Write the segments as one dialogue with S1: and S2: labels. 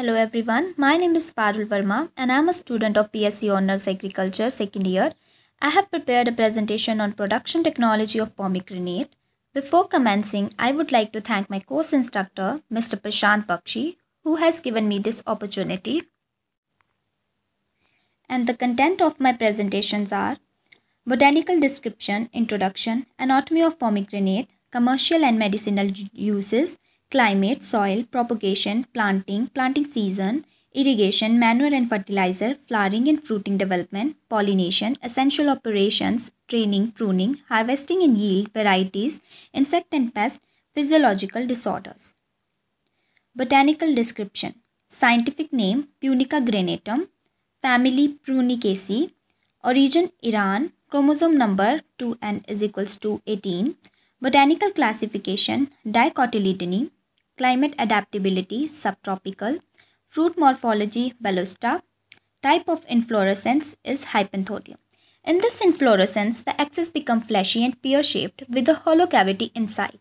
S1: Hello everyone, my name is Parul Verma and I am a student of PSC Honours Agriculture second year. I have prepared a presentation on production technology of pomegranate. Before commencing, I would like to thank my course instructor, Mr. Prashant Bakshi, who has given me this opportunity. And the content of my presentations are Botanical description, introduction, anatomy of pomegranate, commercial and medicinal uses, climate, soil, propagation, planting, planting season, irrigation, manure and fertilizer, flowering and fruiting development, pollination, essential operations, training, pruning, harvesting and yield, varieties, insect and pest, physiological disorders. Botanical description Scientific name Punica granatum, family Prunicaceae, origin Iran, chromosome number 2n is equals to 18, botanical classification Dicotyledony, climate adaptability, subtropical, fruit morphology, bellosta, type of inflorescence is hypanthodium. In this inflorescence, the axis become fleshy and pear-shaped with a hollow cavity inside.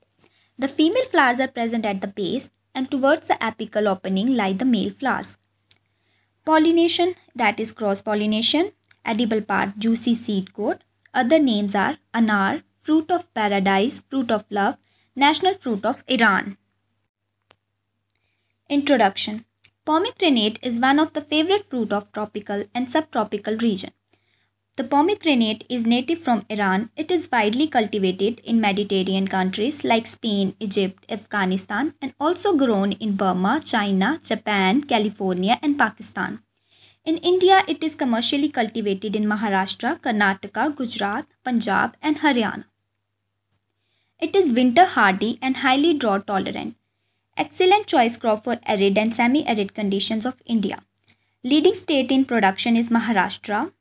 S1: The female flowers are present at the base and towards the apical opening lie the male flowers. Pollination, that is cross-pollination, edible part, juicy seed coat. Other names are anar, fruit of paradise, fruit of love, national fruit of Iran. Introduction Pomegranate is one of the favorite fruit of tropical and subtropical region. The pomegranate is native from Iran. It is widely cultivated in Mediterranean countries like Spain, Egypt, Afghanistan and also grown in Burma, China, Japan, California and Pakistan. In India, it is commercially cultivated in Maharashtra, Karnataka, Gujarat, Punjab and Haryana. It is winter hardy and highly drought tolerant excellent choice crop for arid and semi-arid conditions of India. Leading state in production is Maharashtra.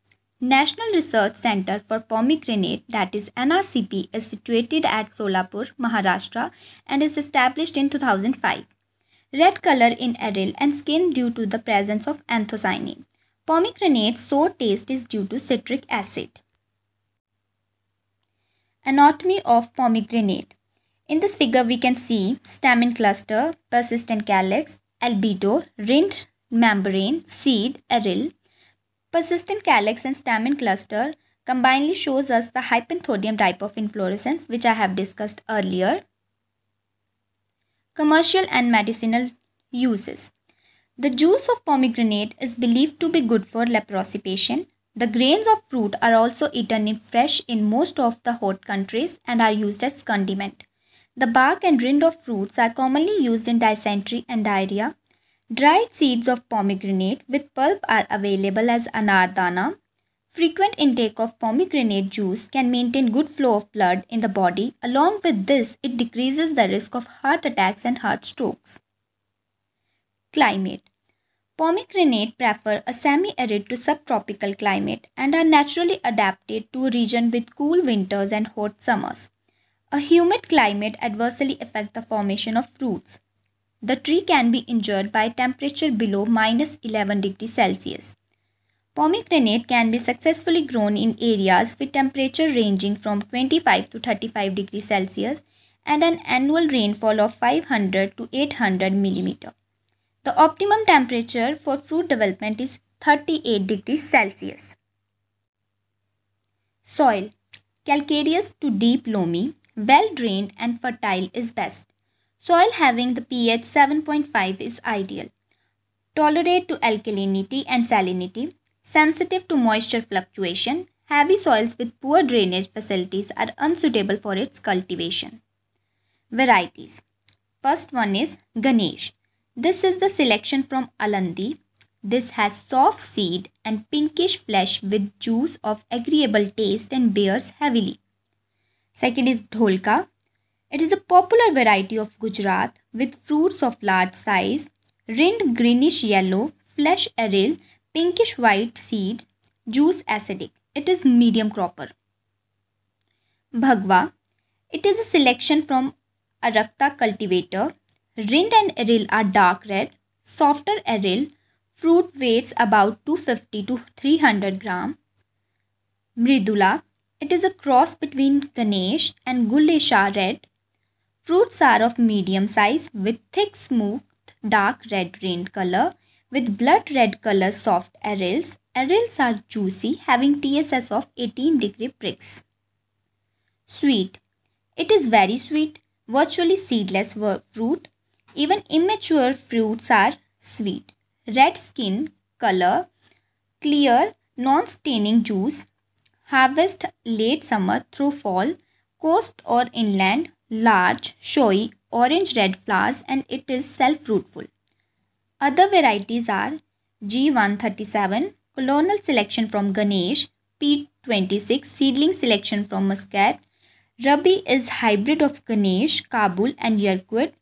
S1: National Research Center for Pomegranate that is NRCP is situated at Solapur, Maharashtra and is established in 2005. Red color in aril and skin due to the presence of anthocyanin. Pomegranate's sour taste is due to citric acid. Anatomy of pomegranate in this figure, we can see stamen cluster, persistent calyx, albedo, rind, membrane, seed, aril. Persistent calyx and stamen cluster combinedly shows us the hypanthodium type of inflorescence which I have discussed earlier. Commercial and medicinal uses. The juice of pomegranate is believed to be good for leprosy patient. The grains of fruit are also eaten in fresh in most of the hot countries and are used as condiment. The bark and rind of fruits are commonly used in dysentery and diarrhea. Dried seeds of pomegranate with pulp are available as anardana. Frequent intake of pomegranate juice can maintain good flow of blood in the body. Along with this, it decreases the risk of heart attacks and heart strokes. Climate Pomegranate prefer a semi-arid to subtropical climate and are naturally adapted to a region with cool winters and hot summers. A humid climate adversely affects the formation of roots. The tree can be injured by temperature below minus 11 degrees Celsius. Pomegranate can be successfully grown in areas with temperature ranging from 25 to 35 degrees Celsius and an annual rainfall of 500 to 800 millimeter. The optimum temperature for fruit development is 38 degrees Celsius. Soil calcareous to deep loamy well drained and fertile is best. Soil having the pH 7.5 is ideal. Tolerate to alkalinity and salinity, sensitive to moisture fluctuation, heavy soils with poor drainage facilities are unsuitable for its cultivation. Varieties First one is Ganesh. This is the selection from Alandi. This has soft seed and pinkish flesh with juice of agreeable taste and bears heavily. Second is dholka. It is a popular variety of Gujarat with fruits of large size, rind greenish yellow, flesh aril, pinkish white seed, juice acidic. It is medium cropper. Bhagwa. It is a selection from Arakta cultivator. Rind and aril are dark red, softer aril. Fruit weights about 250 to 300 gram. Mridula. It is a cross between Ganesh and Gulesha red. Fruits are of medium size with thick smooth dark red rain color with blood red color soft arils. Arils are juicy having TSS of 18 degree pricks. Sweet. It is very sweet, virtually seedless fruit. Even immature fruits are sweet. Red skin, color, clear, non-staining juice, Harvest late summer through fall. Coast or inland, large, showy, orange-red flowers and it is self-fruitful. Other varieties are G137, colonial selection from Ganesh, P26, seedling selection from Muscat. Rabi is hybrid of Ganesh, Kabul and Yerkut.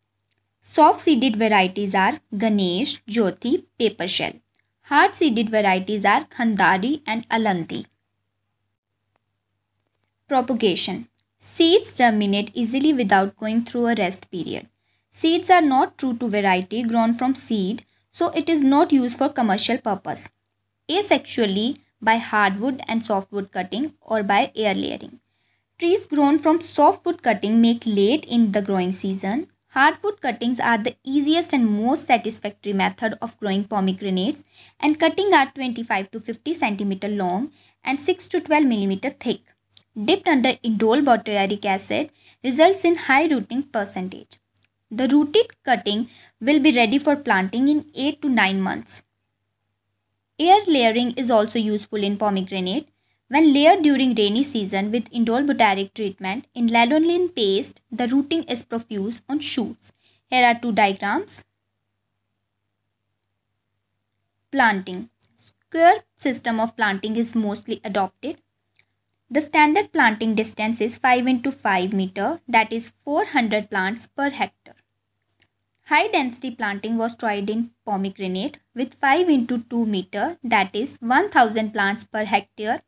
S1: Soft-seeded varieties are Ganesh, Jyoti, Paper Shell. Hard-seeded varieties are Khandari and Alanti. Propagation Seeds germinate easily without going through a rest period. Seeds are not true to variety grown from seed, so it is not used for commercial purpose. Asexually, by hardwood and softwood cutting or by air layering. Trees grown from softwood cutting make late in the growing season. Hardwood cuttings are the easiest and most satisfactory method of growing pomegranates and cutting are 25 to 50 cm long and 6 to 12 mm thick dipped under indole butyric acid results in high rooting percentage. The rooted cutting will be ready for planting in 8 to 9 months. Air layering is also useful in pomegranate. When layered during rainy season with indole butyric treatment in lanolin paste, the rooting is profuse on shoots. Here are two diagrams. Planting. Square system of planting is mostly adopted. The standard planting distance is 5 into 5 meter that is 400 plants per hectare. High density planting was tried in pomegranate with 5 into 2 meter that is 1000 plants per hectare,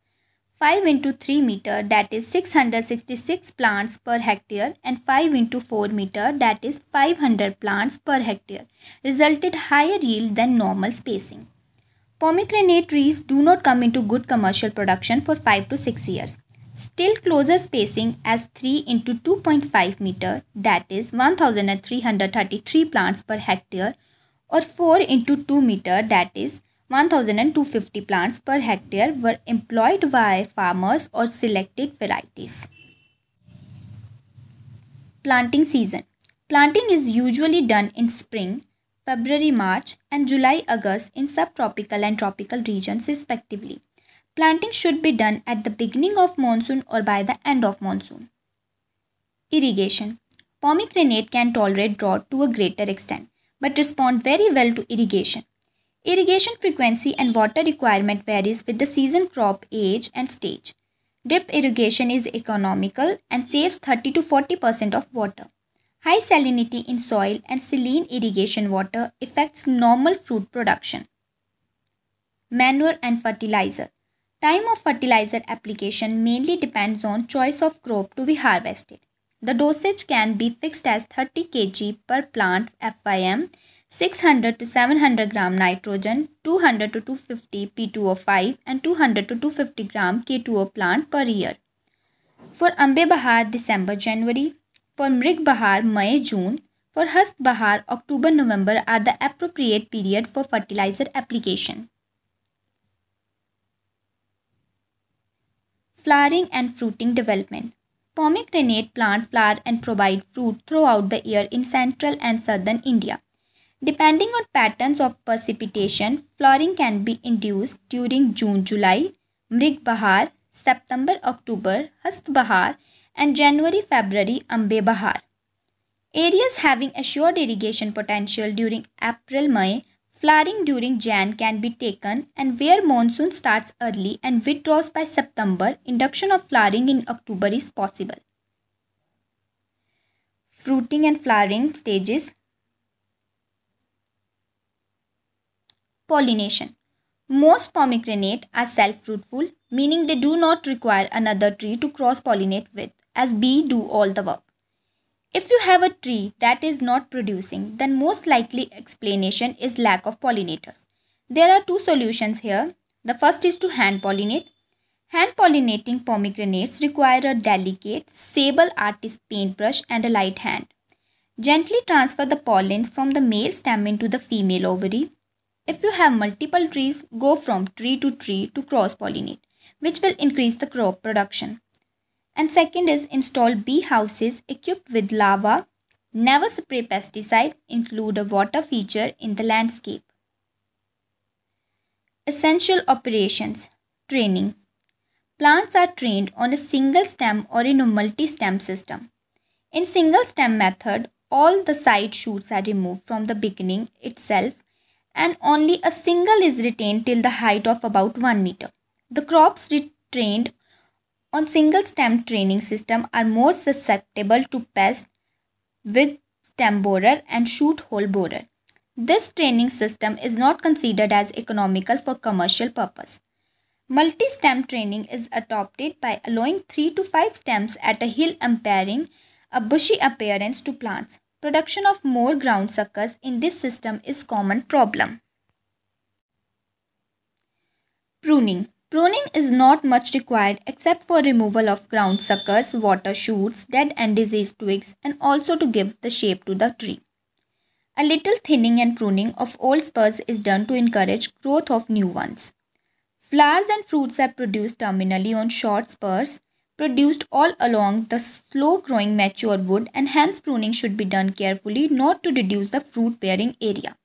S1: 5 into 3 meter that is 666 plants per hectare and 5 into 4 meter that is 500 plants per hectare resulted higher yield than normal spacing. Pomegranate trees do not come into good commercial production for 5 to 6 years. Still closer spacing as 3 into 2.5 meter that is 1333 plants per hectare or 4 into 2 meter that is 1250 plants per hectare were employed by farmers or selected varieties. Planting season. Planting is usually done in spring February March, and July August in subtropical and tropical regions respectively. Planting should be done at the beginning of monsoon or by the end of monsoon. Irrigation Pomegranate can tolerate drought to a greater extent but respond very well to irrigation. Irrigation frequency and water requirement varies with the season crop age and stage. Drip irrigation is economical and saves 30 to 40% of water. High salinity in soil and saline irrigation water affects normal fruit production. Manure and fertilizer. Time of fertilizer application mainly depends on choice of crop to be harvested. The dosage can be fixed as 30 kg per plant FYM, 600 to 700 gram nitrogen, 200 to 250 P2O5 and 200 to 250 gram K2O plant per year. For Ambe Bahar December January, for Mrig Bahar May June, for Hast Bahar October November are the appropriate period for fertilizer application. Flowering and fruiting development. Pomegranate plant flower and provide fruit throughout the year in central and southern India. Depending on patterns of precipitation, flowering can be induced during June-July, Mrig Bahar, September-October, Hast Bahar, and January-February Ambe Bahar. Areas having assured irrigation potential during April-May, flowering during Jan can be taken and where monsoon starts early and withdraws by September, induction of flowering in October is possible. Fruiting and flowering stages Pollination Most pomegranate are self-fruitful, meaning they do not require another tree to cross-pollinate with as B do all the work. If you have a tree that is not producing, then most likely explanation is lack of pollinators. There are two solutions here. The first is to hand pollinate. Hand pollinating pomegranates require a delicate, sable artist paintbrush and a light hand. Gently transfer the pollens from the male stem into the female ovary. If you have multiple trees, go from tree to tree to cross pollinate, which will increase the crop production. And second is install bee houses equipped with lava. Never spray pesticide. Include a water feature in the landscape. Essential operations. Training. Plants are trained on a single stem or in a multi-stem system. In single stem method, all the side shoots are removed from the beginning itself and only a single is retained till the height of about 1 meter. The crops retrained on single stem training system are more susceptible to pests with stem borer and shoot hole borer. This training system is not considered as economical for commercial purpose. Multi-stem training is adopted by allowing 3 to 5 stems at a hill impairing a bushy appearance to plants. Production of more ground suckers in this system is common problem. Pruning Pruning is not much required except for removal of ground suckers, water shoots, dead and diseased twigs and also to give the shape to the tree. A little thinning and pruning of old spurs is done to encourage growth of new ones. Flowers and fruits are produced terminally on short spurs produced all along the slow growing mature wood and hence pruning should be done carefully not to reduce the fruit bearing area.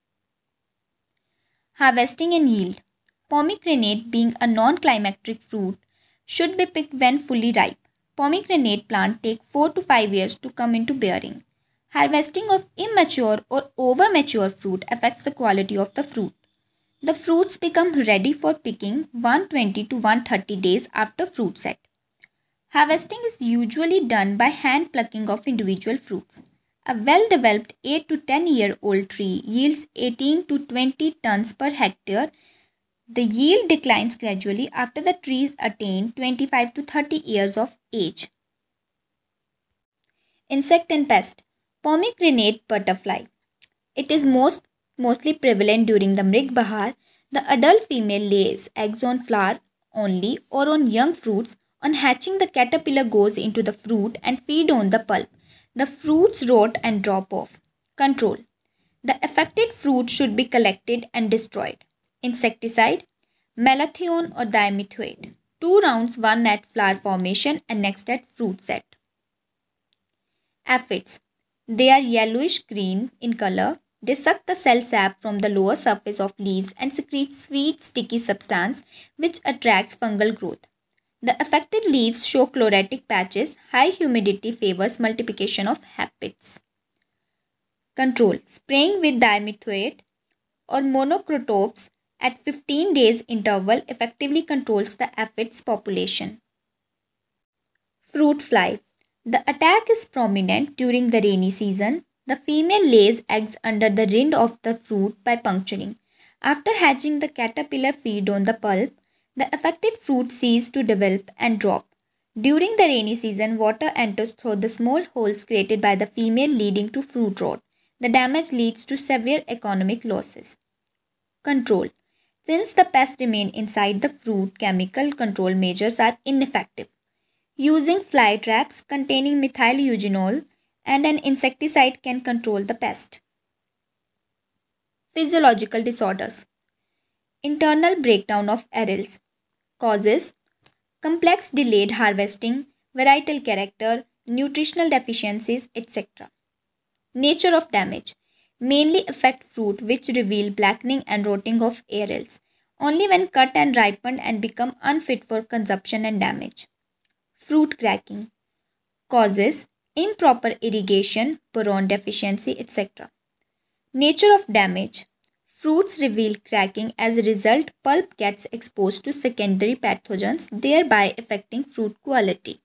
S1: Harvesting and yield Pomegranate being a non-climactic fruit should be picked when fully ripe. Pomegranate plant take 4 to 5 years to come into bearing. Harvesting of immature or over mature fruit affects the quality of the fruit. The fruits become ready for picking 120 to 130 days after fruit set. Harvesting is usually done by hand plucking of individual fruits. A well developed 8 to 10 year old tree yields 18 to 20 tons per hectare the yield declines gradually after the trees attain 25 to 30 years of age. Insect and pest Pomegranate butterfly. It is most mostly prevalent during the Mrig Bahar. The adult female lays eggs on flower only or on young fruits. On hatching, the caterpillar goes into the fruit and feed on the pulp. The fruits rot and drop off. Control. The affected fruit should be collected and destroyed insecticide, malathion or dimethoate. Two rounds, one at flower formation and next at fruit set. Aphids. They are yellowish green in color. They suck the cell sap from the lower surface of leaves and secrete sweet sticky substance which attracts fungal growth. The affected leaves show chlorotic patches. High humidity favors multiplication of aphids. Control. Spraying with dimethoate or monocrotopes at 15 days interval effectively controls the aphid's population. Fruit fly. The attack is prominent during the rainy season. The female lays eggs under the rind of the fruit by puncturing. After hatching, the caterpillar feed on the pulp. The affected fruit cease to develop and drop. During the rainy season, water enters through the small holes created by the female leading to fruit rot. The damage leads to severe economic losses. Control since the pests remain inside the fruit, chemical control measures are ineffective. Using fly traps containing methyl eugenol and an insecticide can control the pest. Physiological disorders Internal breakdown of arils causes complex delayed harvesting, varietal character, nutritional deficiencies, etc. Nature of damage mainly affect fruit which reveal blackening and rotting of arils only when cut and ripened and become unfit for consumption and damage. Fruit cracking causes improper irrigation, boron deficiency, etc. Nature of damage Fruits reveal cracking as a result pulp gets exposed to secondary pathogens thereby affecting fruit quality.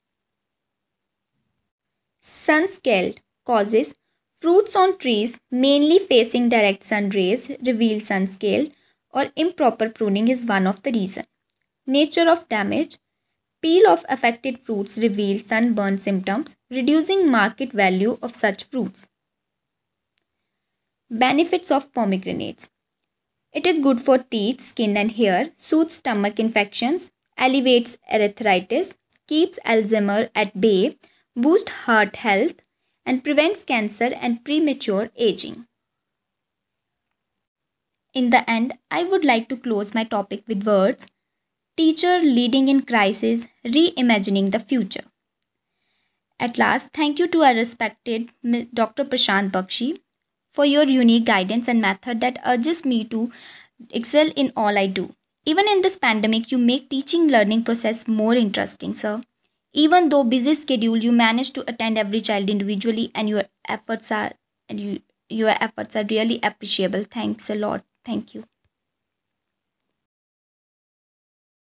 S1: Sun scald causes Fruits on trees mainly facing direct sun rays reveal sun scale or improper pruning is one of the reason. Nature of damage Peel of affected fruits reveal sunburn symptoms, reducing market value of such fruits. Benefits of pomegranates It is good for teeth, skin and hair, soothes stomach infections, alleviates arthritis, keeps Alzheimer at bay, boosts heart health, and prevents cancer and premature aging. In the end, I would like to close my topic with words Teacher Leading in Crisis Reimagining the Future. At last, thank you to our respected Dr. Prashant Bakshi for your unique guidance and method that urges me to excel in all I do. Even in this pandemic, you make teaching learning process more interesting, sir. Even though busy schedule, you manage to attend every child individually and your efforts are and you, your efforts are really appreciable. Thanks a lot. Thank you.